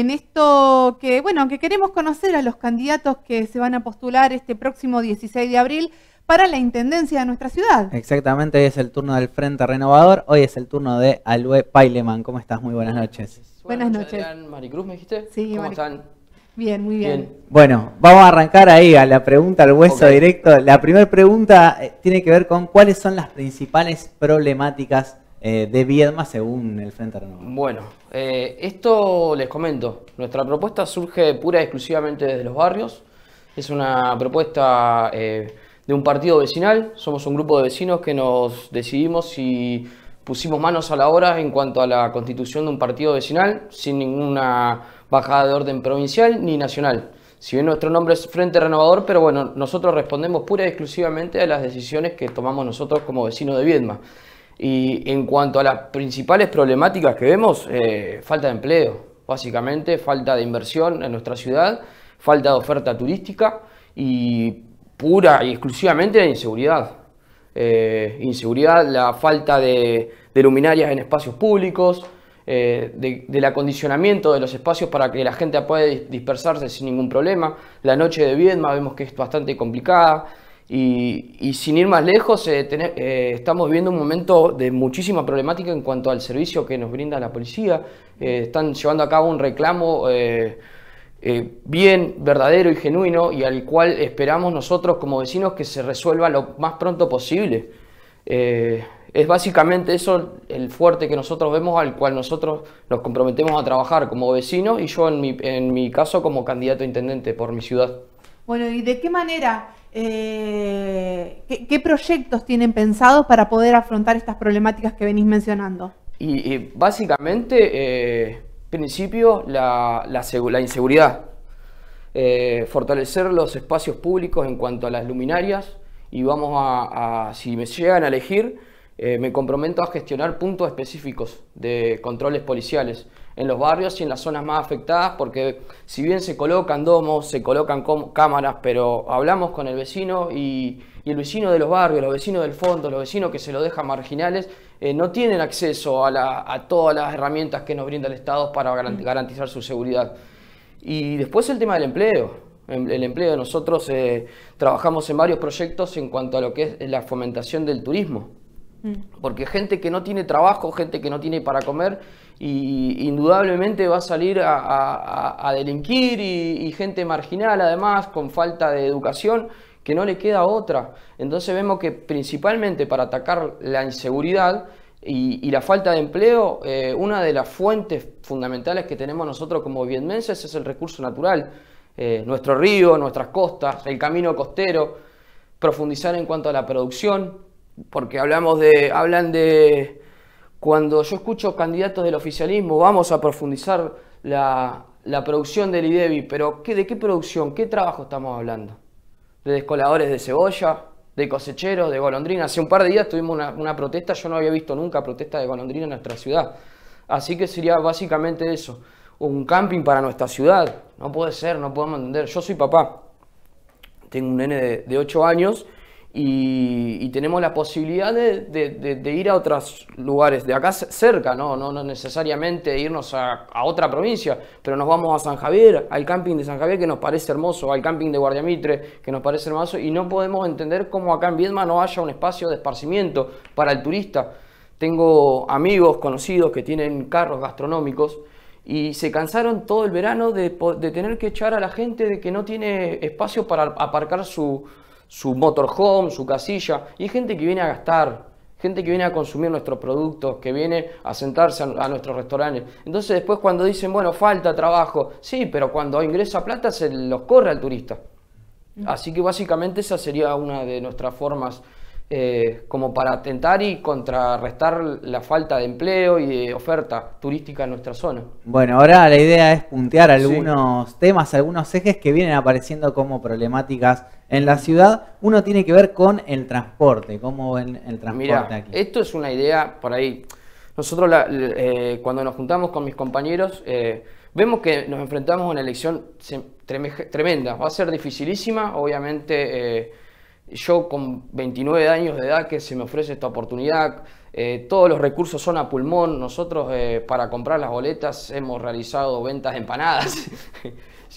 en esto que, bueno, que queremos conocer a los candidatos que se van a postular este próximo 16 de abril para la intendencia de nuestra ciudad. Exactamente, hoy es el turno del Frente Renovador, hoy es el turno de Alue Paileman. ¿Cómo estás? Muy buenas noches. Buenas, noches. Maricruz, ¿me dijiste? Sí, ¿Cómo están? Bien, muy bien. Bueno, vamos a arrancar ahí a la pregunta al hueso directo. La primera pregunta eh, tiene que ver con cuáles son las principales problemáticas eh, de Viedma según el Frente Renovador. Bueno, eh, esto les comento. Nuestra propuesta surge pura y exclusivamente desde los barrios. Es una propuesta eh, de un partido vecinal. Somos un grupo de vecinos que nos decidimos y pusimos manos a la obra en cuanto a la constitución de un partido vecinal sin ninguna bajada de orden provincial ni nacional. Si bien nuestro nombre es Frente Renovador, pero bueno, nosotros respondemos pura y exclusivamente a las decisiones que tomamos nosotros como vecinos de Viedma. Y en cuanto a las principales problemáticas que vemos, eh, falta de empleo, básicamente, falta de inversión en nuestra ciudad, falta de oferta turística y pura y exclusivamente la inseguridad. Eh, inseguridad, la falta de, luminarias en espacios públicos, eh, del acondicionamiento de los espacios para que la gente pueda dispersarse sin ningún problema. La noche de Viedma vemos que es bastante complicada. Y, sin ir más lejos, eh, eh, estamos viviendo un momento de muchísima problemática en cuanto al servicio que nos brinda la policía. Eh, están llevando a cabo un reclamo bien, verdadero y genuino y al cual esperamos nosotros como vecinos que se resuelva lo más pronto posible. es básicamente eso el fuerte que nosotros vemos, al cual nosotros nos comprometemos a trabajar como vecinos y yo en mi, en mi caso como candidato a intendente por mi ciudad. Bueno, ¿y de qué manera eh, ¿qué, proyectos tienen pensados para poder afrontar estas problemáticas que venís mencionando? Y, básicamente, eh, principio, la, la, inseguridad. Eh, fortalecer los espacios públicos en cuanto a las luminarias y vamos a si me llegan a elegir, me comprometo a gestionar puntos específicos de controles policiales en los barrios y en las zonas más afectadas, porque si bien se colocan domos, se colocan cámaras, pero hablamos con el vecino y, el vecino de los barrios, los vecinos del fondo, los vecinos que se lo dejan marginales, eh, no tienen acceso a, todas las herramientas que nos brinda el Estado para mm. garantizar su seguridad. Y después el tema del empleo. El, empleo de nosotros eh, trabajamos en varios proyectos en cuanto a lo que es la fomentación del turismo. Mm. Porque gente que no tiene trabajo, gente que no tiene para comer, y indudablemente va a salir a, delinquir y, gente marginal además con falta de educación que no le queda otra. Entonces vemos que principalmente para atacar la inseguridad y, la falta de empleo, eh, una de las fuentes fundamentales que tenemos nosotros como vietmenses es el recurso natural, eh, nuestro río, nuestras costas, el camino costero, profundizar en cuanto a la producción, porque hablamos de, hablan de cuando yo escucho candidatos del oficialismo, vamos a profundizar la, producción del IDEBI, pero ¿de qué producción, qué trabajo estamos hablando? ¿De descoladores de cebolla? ¿De cosecheros? ¿De golondrina? Hace un par de días tuvimos una, protesta, yo no había visto nunca protesta de golondrina en nuestra ciudad. Así que sería básicamente eso, un camping para nuestra ciudad. No puede ser, no podemos entender. Yo soy papá, tengo un nene de, de 8 años y, tenemos la posibilidad de, ir a otros lugares de acá cerca, no, no, necesariamente irnos a, otra provincia, pero nos vamos a San Javier, al camping de San Javier que nos parece hermoso, al camping de Guardia Mitre que nos parece hermoso y no podemos entender cómo acá en Viedma no haya un espacio de esparcimiento para el turista. Tengo amigos conocidos que tienen carros gastronómicos y se cansaron todo el verano de, de, tener que echar a la gente de que no tiene espacio para aparcar su, su motorhome, su casilla, y gente que viene a gastar, gente que viene a consumir nuestros productos, que viene a sentarse a, nuestros restaurantes. Entonces después cuando dicen, bueno, falta trabajo, sí, pero cuando ingresa plata se los corre al turista. Mm. Así que básicamente esa sería una de nuestras formas eh, como para atentar y contrarrestar la falta de empleo y de oferta turística en nuestra zona. Bueno, ahora la idea es puntear algunos temas, algunos ejes que vienen apareciendo como problemáticas en la ciudad. Uno tiene que ver con el transporte, cómo ven el transporte aquí. Esto es una idea por ahí. Nosotros eh, cuando nos juntamos con mis compañeros eh, vemos que nos enfrentamos a una elección tremenda. Va a ser dificilísima, obviamente yo con 29 años de edad que se me ofrece esta oportunidad, eh, todos los recursos son a pulmón, nosotros eh, para comprar las boletas hemos realizado ventas de empanadas.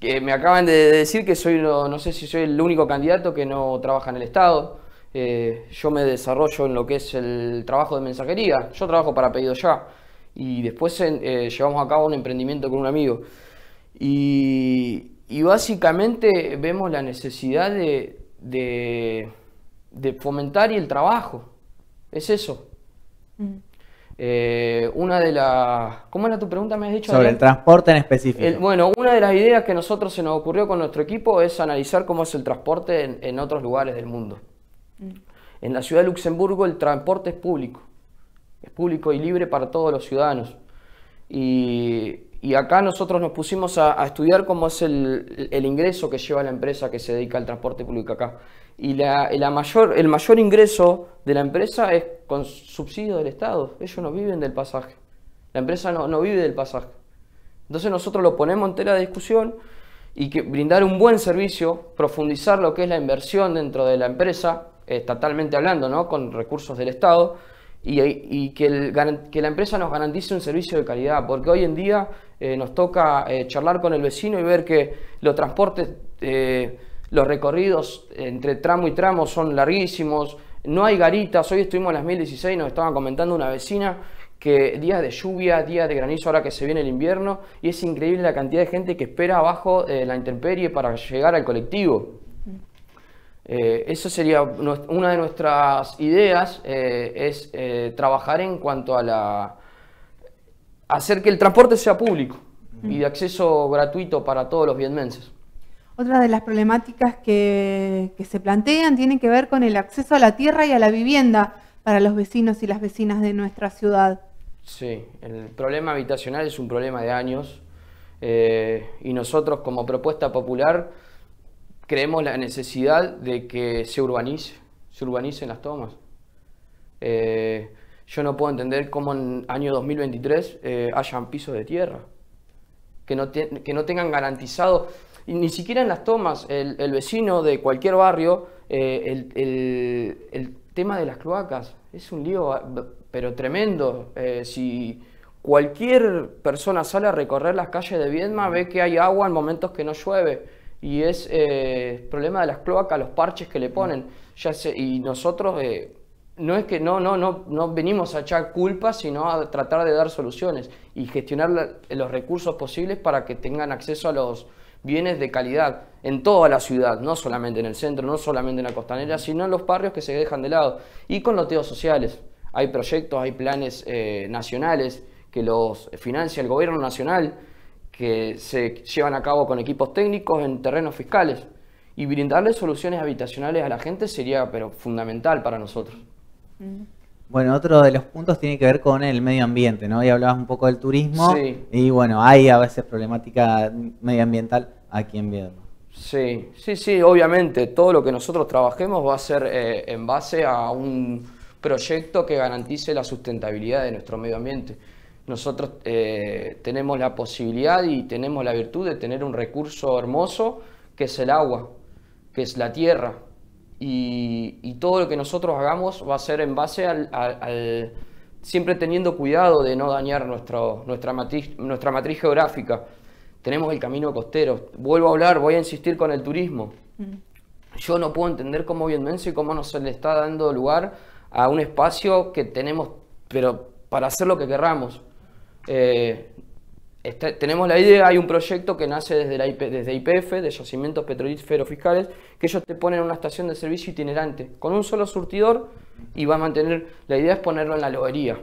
que me acaban de decir que soy, no, sé si soy el único candidato que no trabaja en el Estado. Eh, yo me desarrollo en lo que es el trabajo de mensajería, yo trabajo para pedido ya y después llevamos a cabo un emprendimiento con un amigo. y básicamente vemos la necesidad de, de, fomentar y el trabajo. Es eso. Mm. Eh, una de las. ¿Cómo era tu pregunta? Me has dicho. Sobre el transporte en específico. bueno, una de las ideas que nosotros se nos ocurrió con nuestro equipo es analizar cómo es el transporte en, otros lugares del mundo. Mm. En la ciudad de Luxemburgo el transporte es público. Es público y libre para todos los ciudadanos. Y y acá nosotros nos pusimos a, estudiar cómo es el, ingreso que lleva la empresa que se dedica al transporte público acá. Y la, mayor, el mayor ingreso de la empresa es con subsidio del Estado. Ellos no viven del pasaje. La empresa no, no vive del pasaje. Entonces nosotros lo ponemos en tela de discusión y que brindar un buen servicio, profundizar lo que es la inversión dentro de la empresa, estatalmente eh, hablando, ¿no? con recursos del Estado y, que, que, la empresa nos garantice un servicio de calidad, porque hoy en día eh, nos toca eh, charlar con el vecino y ver que los transportes, eh, los recorridos entre tramo y tramo son larguísimos, no hay garitas, hoy estuvimos en las 1016, nos estaba comentando una vecina que días de lluvia, días de granizo, ahora que se viene el invierno, y es increíble la cantidad de gente que espera abajo la intemperie para llegar al colectivo. Eh, esa sería una de nuestras ideas, eh, es eh, trabajar en cuanto a la... hacer que el transporte sea público y de mm. acceso gratuito para todos los vietmenses. Otra de las problemáticas que, se plantean tiene que ver con el acceso a la tierra y a la vivienda para los vecinos y las vecinas de nuestra ciudad. Sí, el problema habitacional es un problema de años eh, y nosotros como propuesta popular creemos la necesidad de que se urbanice, se urbanicen las tomas. Eh, yo no puedo entender cómo en año 2023 eh, hayan pisos de tierra, que no, que no tengan garantizado, ni siquiera en las tomas, el, el vecino de cualquier barrio, eh, el, el, tema de las cloacas es un lío, ah, pero tremendo. si cualquier persona sale a recorrer las calles de Viedma, ve que hay agua en momentos que no llueve y es eh, problema de las cloacas, los parches que le mm. ponen. Ya sé, y nosotros eh, no es que no, no, no, no venimos a echar culpas, sino a tratar de dar soluciones y gestionar los recursos posibles para que tengan acceso a los bienes de calidad en toda la ciudad, no solamente en el centro, no solamente en la costanera, mm. sino en los barrios que se dejan de lado y con loteos sociales. Hay proyectos, hay planes eh, nacionales que los financia el gobierno nacional que se llevan a cabo con equipos técnicos en terrenos fiscales. Y brindarle soluciones habitacionales a la gente sería pero fundamental para nosotros. Bueno, otro de los puntos tiene que ver con el medio ambiente, ¿no? Y hablabas un poco del turismo. Y bueno, hay a veces problemática medioambiental aquí en Viedma. Sí, sí, sí, obviamente. Todo lo que nosotros trabajemos va a ser eh, en base a un proyecto que garantice la sustentabilidad de nuestro medio ambiente nosotros eh, tenemos la posibilidad y tenemos la virtud de tener un recurso hermoso que es el agua, que es la tierra. Y, todo lo que nosotros hagamos va a ser en base al, siempre teniendo cuidado de no dañar nuestra, matriz, nuestra matriz geográfica. Tenemos el camino costero. Vuelvo a hablar, voy a insistir con el turismo. Mm. Yo no puedo entender cómo bienvenido y cómo no se le está dando lugar a un espacio que tenemos, pero para hacer lo que querramos. Eh, tenemos la idea, hay un proyecto que nace desde la desde IPF, de yacimientos petrolíferos fiscales, que ellos te ponen una estación de servicio itinerante, con un solo surtidor y va a mantener, la idea es ponerlo en la lobería.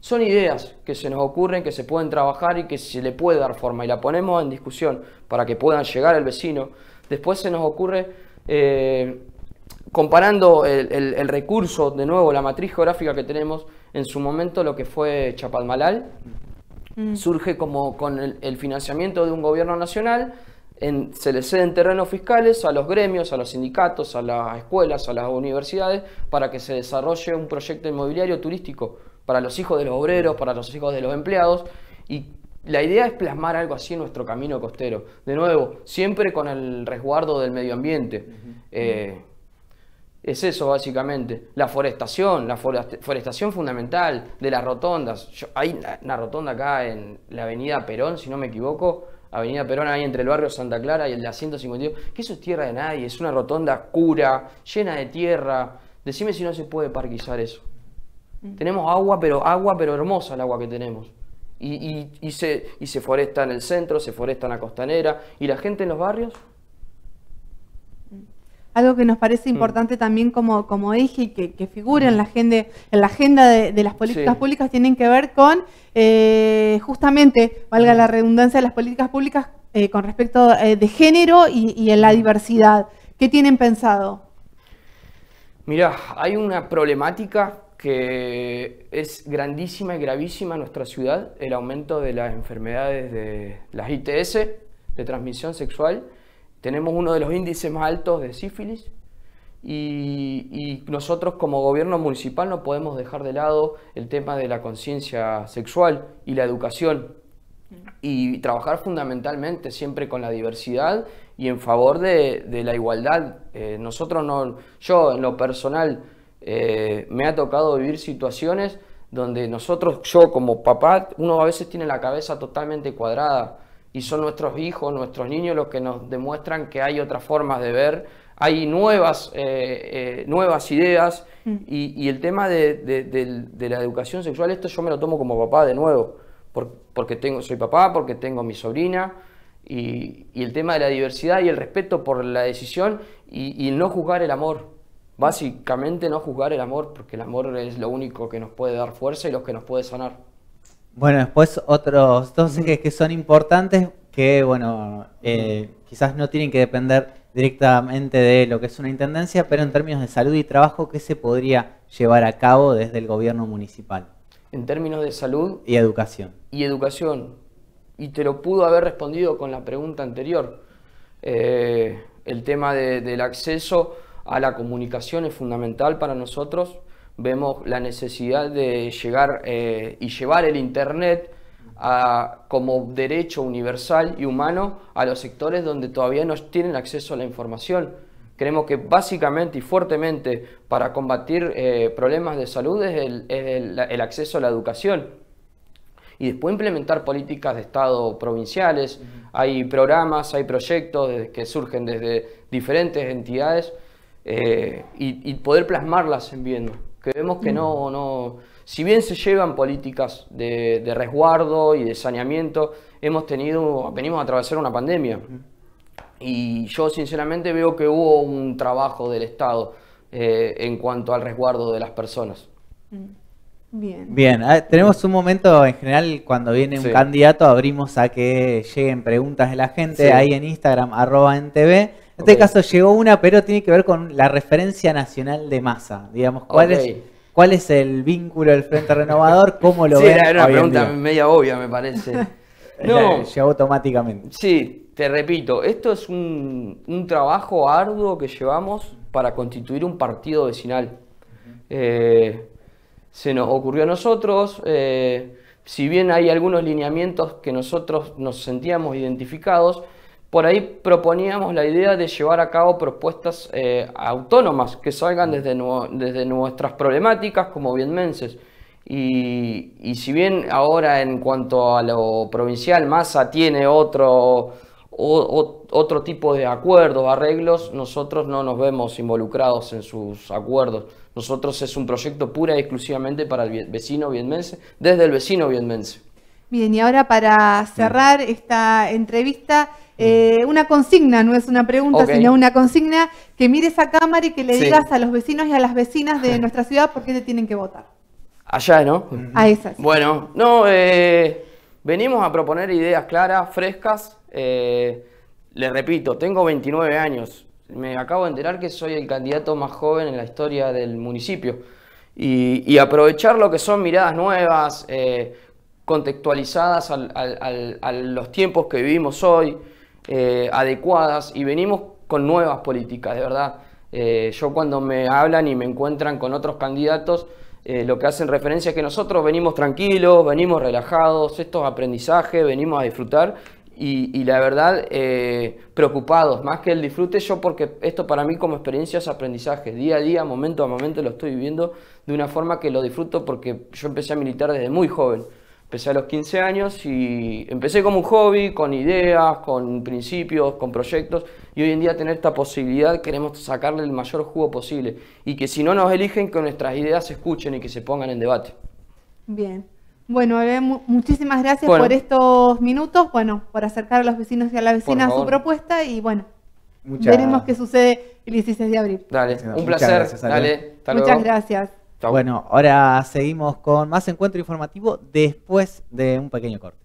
Son ideas que se nos ocurren, que se pueden trabajar y que se le puede dar forma y la ponemos en discusión para que puedan llegar al vecino. Después se nos ocurre, eh, comparando el, el, recurso, de nuevo, la matriz geográfica que tenemos, en su momento lo que fue Chapalmalal Mm. Surge como con el, financiamiento de un gobierno nacional, en, se le ceden terrenos fiscales a los gremios, a los sindicatos, a las escuelas, a las universidades, para que se desarrolle un proyecto inmobiliario turístico para los hijos de los obreros, para los hijos de los empleados. Y la idea es plasmar algo así en nuestro camino costero. De nuevo, siempre con el resguardo del medio ambiente. Es eso básicamente. La forestación, la forestación fundamental de las rotondas. hay una rotonda acá en la avenida Perón, si no me equivoco. Avenida Perón, ahí entre el barrio Santa Clara y el de la 152. Que eso es tierra de nadie, es una rotonda oscura, llena de tierra. Decime si no se puede parquizar eso. Mm. Tenemos agua, pero agua, pero hermosa el agua que tenemos. Y, y, y, se, y se foresta en el centro, se foresta en la costanera. ¿Y la gente en los barrios? algo que nos parece importante también como, dije, y que, figura en la agenda, en la agenda de, las políticas públicas tienen que ver con, eh, justamente, valga la redundancia, las políticas públicas eh, con respecto eh, de género y, y, en la diversidad. ¿Qué tienen pensado? Mirá, hay una problemática que es grandísima y gravísima en nuestra ciudad, el aumento de las enfermedades de las ITS, de transmisión sexual, tenemos uno de los índices más altos de sífilis y, nosotros como gobierno municipal no podemos dejar de lado el tema de la conciencia sexual y la educación y trabajar fundamentalmente siempre con la diversidad y en favor de, la igualdad. Eh, nosotros no, yo en lo personal eh, me ha tocado vivir situaciones donde nosotros, yo como papá, uno a veces tiene la cabeza totalmente cuadrada y son nuestros hijos, nuestros niños los que nos demuestran que hay otras formas de ver, hay nuevas, eh, eh, nuevas ideas mm. y, el tema de, la educación sexual, esto yo me lo tomo como papá de nuevo, porque tengo, soy papá, porque tengo mi sobrina y, el tema de la diversidad y el respeto por la decisión y, y no juzgar el amor. Básicamente no juzgar el amor, porque el amor es lo único que nos puede dar fuerza y lo que nos puede sanar. Bueno, después otros dos que son importantes, que bueno, eh, quizás no tienen que depender directamente de lo que es una intendencia, pero en términos de salud y trabajo, ¿qué se podría llevar a cabo desde el gobierno municipal? En términos de salud. Y educación. Y educación. Y te lo pudo haber respondido con la pregunta anterior. Eh, el tema del acceso a la comunicación es fundamental para nosotros vemos la necesidad de llegar eh, y llevar el Internet como derecho universal y humano a los sectores donde todavía no tienen acceso a la información. Creemos que básicamente y fuertemente para combatir eh, problemas de salud es, el, acceso a la educación. Y después implementar políticas de Estado provinciales. Hay programas, hay proyectos que surgen desde diferentes entidades eh, y, poder plasmarlas en Viena que vemos que no, mm. no, si bien se llevan políticas de, resguardo y de saneamiento, hemos tenido, venimos a atravesar una pandemia. Mm. Y yo sinceramente veo que hubo un trabajo del Estado eh, en cuanto al resguardo de las personas. Mm. Bien. Bien, ah, tenemos un momento en general cuando viene un candidato, abrimos a que lleguen preguntas de la gente ahí en Instagram, arroba en TV. En este caso llegó una, pero tiene que ver con la referencia nacional de masa. Digamos, ¿cuál, es, el vínculo del Frente Renovador? ¿Cómo lo sí, Era una pregunta media obvia, me parece. no. Llegó automáticamente. Sí, te repito, esto es un, un trabajo arduo que llevamos para constituir un partido vecinal. Eh, se nos ocurrió a nosotros, eh, si bien hay algunos lineamientos que nosotros nos sentíamos identificados, por ahí proponíamos la idea de llevar a cabo propuestas eh, autónomas que salgan desde, nuestras problemáticas como bienmenses. Y, si bien ahora en cuanto a lo provincial, Massa tiene otro, otro tipo de acuerdos, arreglos, nosotros no nos vemos involucrados en sus acuerdos. Nosotros es un proyecto pura y exclusivamente para el vecino vietmense, desde el vecino vietmense. Bien, y ahora para cerrar esta entrevista, eh, una consigna, no es una pregunta, sino una consigna, que mires a cámara y que le digas a los vecinos y a las vecinas de nuestra ciudad por qué te tienen que votar. Allá, ¿no? A Bueno, no, eh, venimos a proponer ideas claras, frescas. Eh, les repito, tengo 29 años. Me acabo de enterar que soy el candidato más joven en la historia del municipio. Y, aprovechar lo que son miradas nuevas, eh, contextualizadas a los tiempos que vivimos hoy. Eh, adecuadas y venimos con nuevas políticas, de verdad. Eh, yo cuando me hablan y me encuentran con otros candidatos, eh, lo que hacen referencia es que nosotros venimos tranquilos, venimos relajados, esto es aprendizaje, venimos a disfrutar y, la verdad preocupados, más que el disfrute yo porque esto para mí como experiencia es aprendizaje, día a día, momento a momento lo estoy viviendo de una forma que lo disfruto porque yo empecé a militar desde muy joven. Empecé a los 15 años y empecé como un hobby, con ideas, con principios, con proyectos. Y hoy en día tener esta posibilidad queremos sacarle el mayor jugo posible. Y que si no nos eligen, que nuestras ideas se escuchen y que se pongan en debate. Bien. Bueno, muchísimas gracias por estos minutos, bueno, por acercar a los vecinos y a la vecina a su propuesta y bueno, veremos qué sucede el 16 de abril. Dale, un placer. Dale, Muchas gracias. Bueno, ahora seguimos con más encuentro informativo después de un pequeño corte.